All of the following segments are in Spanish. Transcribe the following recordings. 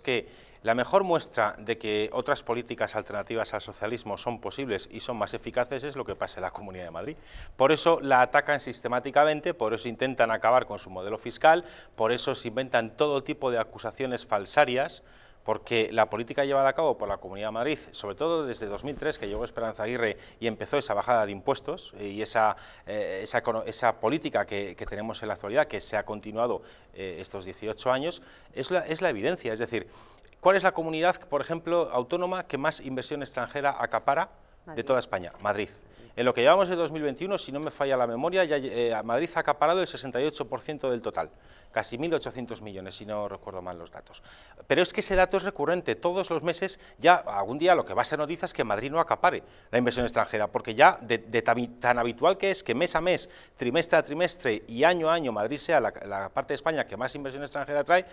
que la mejor muestra de que otras políticas alternativas al socialismo son posibles y son más eficaces es lo que pasa en la Comunidad de Madrid. Por eso la atacan sistemáticamente, por eso intentan acabar con su modelo fiscal, por eso se inventan todo tipo de acusaciones falsarias porque la política llevada a cabo por la Comunidad de Madrid, sobre todo desde 2003, que llegó Esperanza Aguirre y empezó esa bajada de impuestos eh, y esa, eh, esa, política que, tenemos en la actualidad, que se ha continuado eh, estos 18 años, es la, es la evidencia. Es decir, ¿cuál es la comunidad, por ejemplo, autónoma que más inversión extranjera acapara de toda España? Madrid. En lo que llevamos de 2021, si no me falla la memoria, ya, eh, Madrid ha acaparado el 68% del total, casi 1.800 millones, si no recuerdo mal los datos. Pero es que ese dato es recurrente, todos los meses, ya algún día lo que va a ser noticia es que Madrid no acapare la inversión extranjera, porque ya de, tan habitual que es que mes a mes, trimestre a trimestre y año a año Madrid sea la, parte de España que más inversión extranjera trae,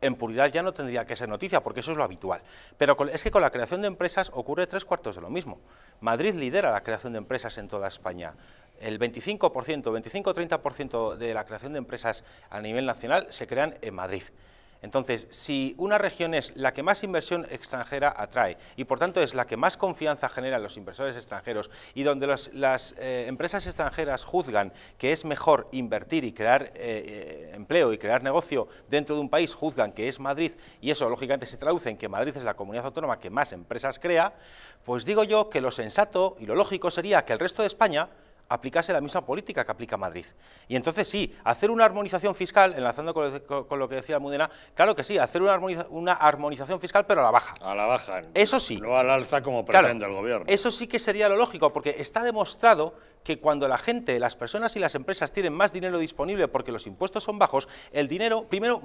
en puridad ya no tendría que ser noticia, porque eso es lo habitual. Pero es que con la creación de empresas ocurre tres cuartos de lo mismo. Madrid lidera la creación de empresas en toda España. El 25%, 25-30% de la creación de empresas a nivel nacional se crean en Madrid. Entonces, si una región es la que más inversión extranjera atrae y por tanto es la que más confianza genera en los inversores extranjeros y donde las eh, empresas extranjeras juzgan que es mejor invertir y crear eh, eh, empleo y crear negocio dentro de un país, juzgan que es Madrid y eso lógicamente se traduce en que Madrid es la comunidad autónoma que más empresas crea, pues digo yo que lo sensato y lo lógico sería que el resto de España aplicase la misma política que aplica Madrid. Y entonces sí, hacer una armonización fiscal, enlazando con lo, que decía mudena, claro que sí, hacer una, armonización fiscal pero a la baja. A la baja. Eso sí. No al alza como pretende el gobierno. Eso sí que sería lo lógico, porque está demostrado que cuando la gente, las personas y las empresas tienen más dinero disponible porque los impuestos son bajos, el dinero, primero,